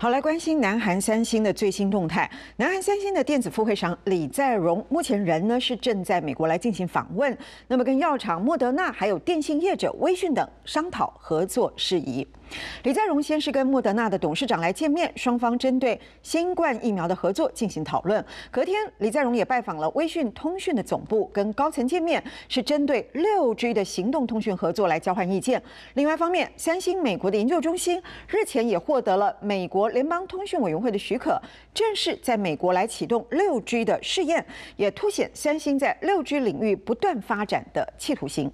好，来关心南韩三星的最新动态。南韩三星的电子副会长李在镕目前人呢是正在美国来进行访问，那么跟药厂莫德纳还有电信业者微讯等商讨合作事宜。李在镕先是跟莫德纳的董事长来见面，双方针对新冠疫苗的合作进行讨论。隔天，李在镕也拜访了微讯通讯的总部，跟高层见面，是针对六 G 的行动通讯合作来交换意见。另外方面，三星美国的研究中心日前也获得了美国联邦通讯委员会的许可，正式在美国来启动六 G 的试验，也凸显三星在六 G 领域不断发展的企图心。